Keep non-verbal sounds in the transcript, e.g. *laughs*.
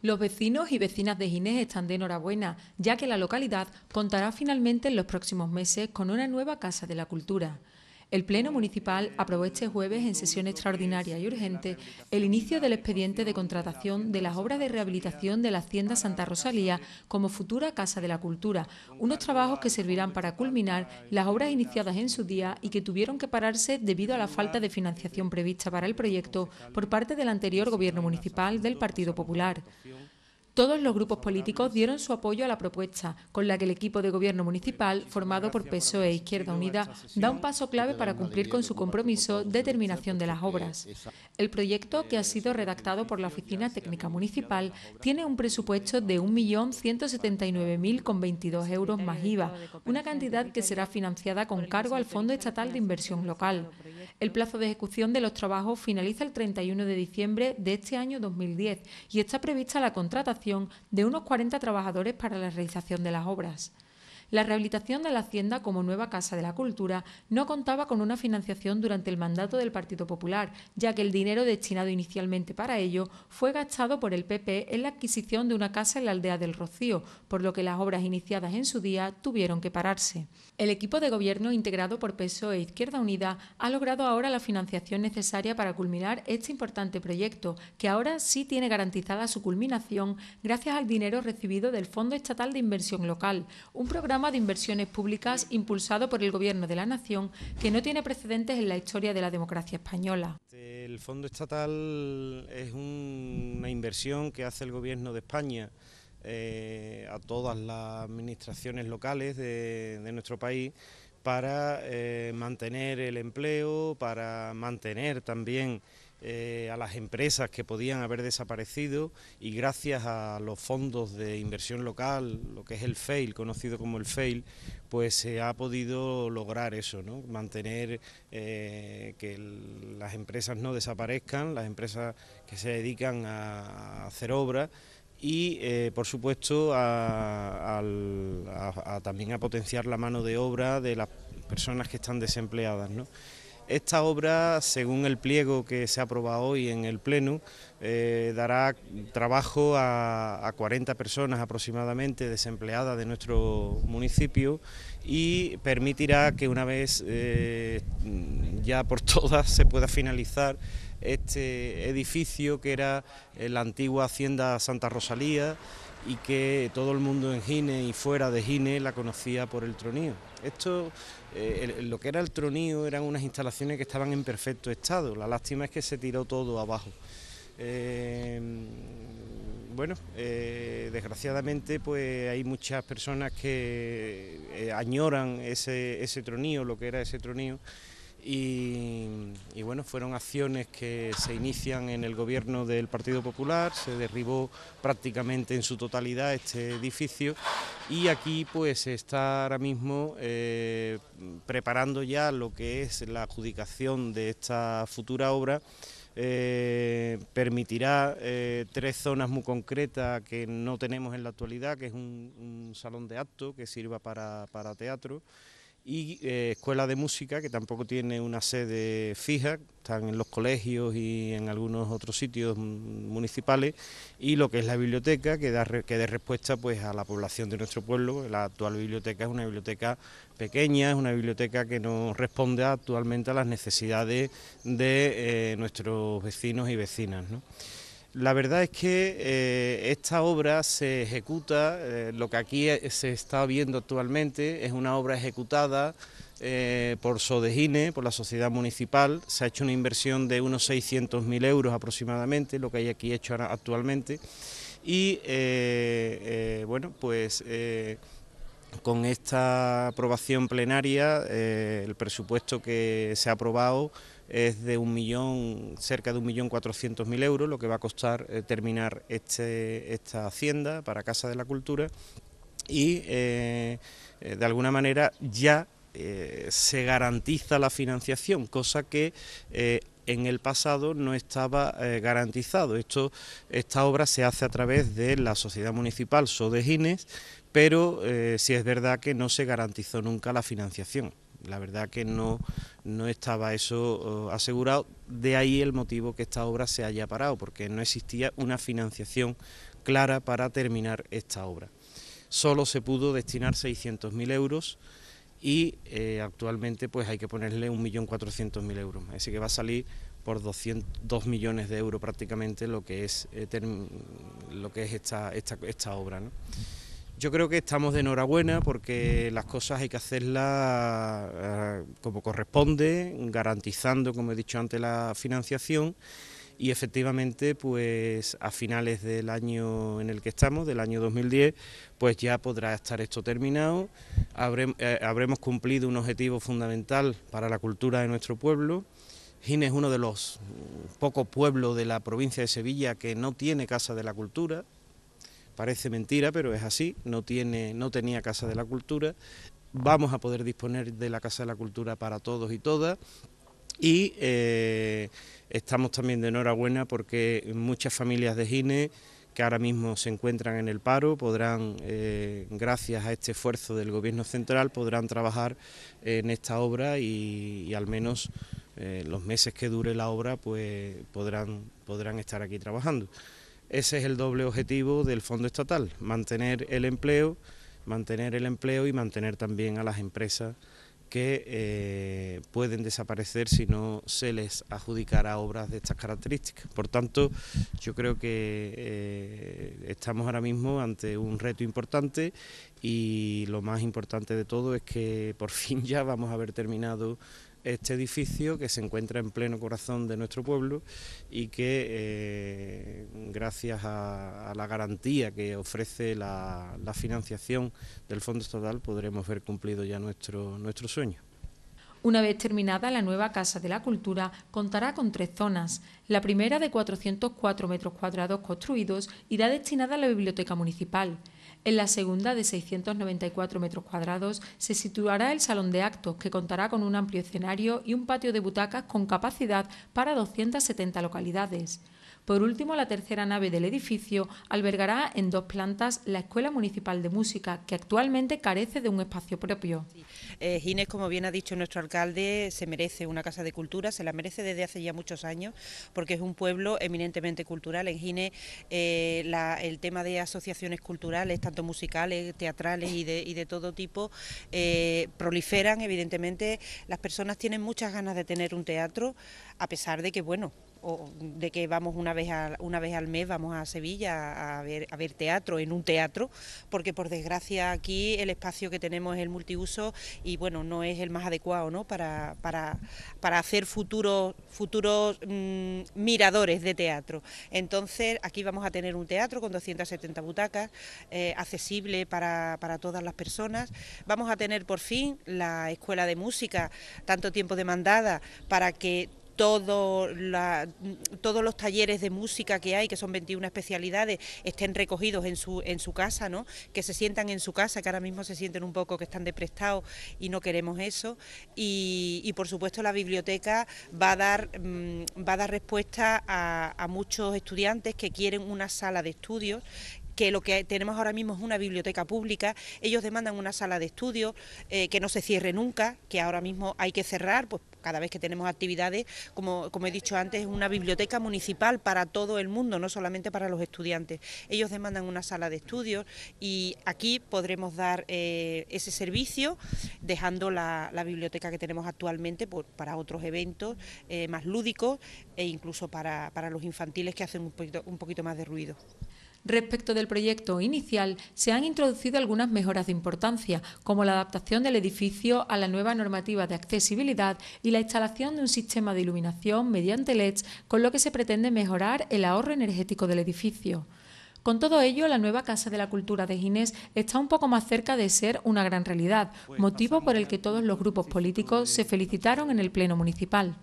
Los vecinos y vecinas de Ginés están de enhorabuena, ya que la localidad contará finalmente en los próximos meses con una nueva Casa de la Cultura. El Pleno Municipal aprobó este jueves en sesión extraordinaria y urgente el inicio del expediente de contratación de las obras de rehabilitación de la Hacienda Santa Rosalía como futura Casa de la Cultura, unos trabajos que servirán para culminar las obras iniciadas en su día y que tuvieron que pararse debido a la falta de financiación prevista para el proyecto por parte del anterior Gobierno Municipal del Partido Popular. Todos los grupos políticos dieron su apoyo a la propuesta, con la que el equipo de gobierno municipal, formado por PSOE e Izquierda Unida, da un paso clave para cumplir con su compromiso de terminación de las obras. El proyecto, que ha sido redactado por la Oficina Técnica Municipal, tiene un presupuesto de 1.179.022 euros más IVA, una cantidad que será financiada con cargo al Fondo Estatal de Inversión Local. El plazo de ejecución de los trabajos finaliza el 31 de diciembre de este año 2010 y está prevista la contratación de unos 40 trabajadores para la realización de las obras. La rehabilitación de la Hacienda como nueva Casa de la Cultura no contaba con una financiación durante el mandato del Partido Popular, ya que el dinero destinado inicialmente para ello fue gastado por el PP en la adquisición de una casa en la aldea del Rocío, por lo que las obras iniciadas en su día tuvieron que pararse. El equipo de gobierno integrado por PSOE e Izquierda Unida ha logrado ahora la financiación necesaria para culminar este importante proyecto, que ahora sí tiene garantizada su culminación gracias al dinero recibido del Fondo Estatal de Inversión Local, un programa de inversiones públicas impulsado por el Gobierno de la Nación que no tiene precedentes en la historia de la democracia española. El Fondo Estatal es una inversión que hace el Gobierno de España eh, a todas las administraciones locales de, nuestro país para eh, mantener el empleo, para mantener también eh, a las empresas que podían haber desaparecido y gracias a los fondos de inversión local, lo que es el FAIL, conocido como el FAIL, pues se ha podido lograr eso, ¿no? mantener eh, que las empresas no desaparezcan, las empresas que se dedican a, hacer obra... y eh, por supuesto también a potenciar la mano de obra de las personas que están desempleadas. ¿no? Esta obra, según el pliego que se ha aprobado hoy en el Pleno, eh, dará trabajo a, 40 personas aproximadamente desempleadas de nuestro municipio y permitirá que una vez eh, ya por *laughs* todas se pueda finalizar este edificio que era eh, la antigua Hacienda Santa Rosalía y que todo el mundo en Gine y fuera de Gine la conocía por el tronío. Esto, eh, lo que era el tronío, eran unas instalaciones que estaban en perfecto estado. La lástima es que se tiró todo abajo. Eh, bueno, eh, desgraciadamente pues hay muchas personas que añoran ese, ese tronío, lo que era ese tronío. Y, bueno, fueron acciones que se inician en el gobierno del Partido Popular, se derribó prácticamente en su totalidad este edificio y aquí pues está ahora mismo eh, preparando ya lo que es la adjudicación de esta futura obra. Eh, permitirá eh, tres zonas muy concretas que no tenemos en la actualidad, que es un, salón de acto que sirva para teatro y eh, escuela de música que tampoco tiene una sede fija, están en los colegios y en algunos otros sitios municipales y lo que es la biblioteca que da que dé respuesta pues a la población de nuestro pueblo. La actual biblioteca es una biblioteca pequeña, es una biblioteca que no responde actualmente a las necesidades de eh, nuestros vecinos y vecinas. ¿no? La verdad es que eh, esta obra se ejecuta, eh, lo que aquí eh, se está viendo actualmente es una obra ejecutada por Sodegine, por la sociedad municipal, se ha hecho una inversión de unos 600.000 euros aproximadamente, lo que hay aquí hecho actualmente, y bueno, pues con esta aprobación plenaria, el presupuesto que se ha aprobado es de un millón, cerca de un millón cuatrocientos mil euros, lo que va a costar eh, terminar este, esta hacienda para Casa de la Cultura y eh, eh, de alguna manera ya se garantiza la financiación, cosa que en el pasado no estaba garantizado. Esto, esta obra se hace a través de la Sociedad Municipal Sodegines, pero si sí es verdad que no se garantizó nunca la financiación. La verdad que no, estaba eso oh, asegurado, de ahí el motivo que esta obra se haya parado, porque no existía una financiación clara para terminar esta obra. Solo se pudo destinar 600.000 euros y eh, actualmente pues hay que ponerle 1.400.000 euros, así que va a salir por 2 millones de euros prácticamente lo que es, eh, lo que es esta, esta, obra. Yo creo que estamos de enhorabuena porque las cosas hay que hacerlas eh, como corresponde, garantizando, como he dicho antes, la financiación y efectivamente pues a finales del año en el que estamos, del año 2010, pues ya podrá estar esto terminado, eh, habremos cumplido un objetivo fundamental para la cultura de nuestro pueblo. ...Gine es uno de los pocos pueblos de la provincia de Sevilla que no tiene Casa de la Cultura, parece mentira, pero es así, no, tiene, no tenía Casa de la Cultura, vamos a poder disponer de la Casa de la Cultura para todos y todas y eh, estamos también de enhorabuena porque muchas familias de Gine que ahora mismo se encuentran en el paro podrán, eh, gracias a este esfuerzo del Gobierno central, podrán trabajar en esta obra y, al menos eh, los meses que dure la obra pues podrán, podrán estar aquí trabajando. Ese es el doble objetivo del fondo estatal, mantener el empleo, mantener el empleo y mantener también a las empresas que eh, pueden desaparecer si no se les adjudicará obras de estas características. Por tanto, yo creo que eh, estamos ahora mismo ante un reto importante y lo más importante de todo es que por *laughs* fin ya vamos a haber terminado este edificio que se encuentra en pleno corazón de nuestro pueblo y que eh, gracias a, la garantía que ofrece la, financiación del Fondo Estatal podremos ver cumplido ya nuestro, nuestro sueño. Una vez terminada, la nueva Casa de la Cultura contará con tres zonas. La primera de 404 metros cuadrados construidos irá destinada a la Biblioteca Municipal. En la segunda, de 694 metros cuadrados, se situará el salón de actos, que contará con un amplio escenario y un patio de butacas con capacidad para 270 localidades. Por último, la tercera nave del edificio albergará en dos plantas la Escuela Municipal de Música, que actualmente carece de un espacio propio. Eh, Gines, como bien ha dicho nuestro alcalde, se merece una casa de cultura, se la merece desde hace ya muchos años, porque es un pueblo eminentemente cultural. En Gines eh, el tema de asociaciones culturales tanto musicales, teatrales y de, y de todo tipo, eh, proliferan, evidentemente las personas tienen muchas ganas de tener un teatro, a pesar de que, bueno, o de que vamos una vez al, una vez al mes vamos a Sevilla a ver, teatro en un teatro porque por desgracia aquí el espacio que tenemos es el multiuso y bueno no es el más adecuado ¿no? para, para, hacer futuros futuros mm, miradores de teatro entonces aquí vamos a tener un teatro con 270 butacas eh, accesible para, para todas las personas vamos a tener por fin la escuela de música tanto tiempo demandada para que todos los talleres de música que hay, que son 21 especialidades, estén recogidos en su, casa, ¿no? que se sientan en su casa, que ahora mismo se sienten un poco que están deprestados y no queremos eso. Y, por supuesto la biblioteca va a dar, mm, va a dar respuesta a, muchos estudiantes que quieren una sala de estudios que lo que tenemos ahora mismo es una biblioteca pública, ellos demandan una sala de estudios... Eh, que no se cierre nunca, que ahora mismo hay que cerrar, pues cada vez que tenemos actividades, como, he dicho antes, es una biblioteca municipal para todo el mundo, no solamente para los estudiantes. Ellos demandan una sala de estudios y aquí podremos dar eh, ese servicio dejando la, biblioteca que tenemos actualmente para otros eventos eh, más lúdicos e incluso para, los infantiles que hacen un poquito más de ruido. Respecto del proyecto inicial, se han introducido algunas mejoras de importancia, como la adaptación del edificio a la nueva normativa de accesibilidad y la instalación de un sistema de iluminación mediante LEDs, con lo que se pretende mejorar el ahorro energético del edificio. Con todo ello, la nueva Casa de la Cultura de Ginés está un poco más cerca de ser una gran realidad, motivo por el que todos los grupos políticos se felicitaron en el Pleno Municipal.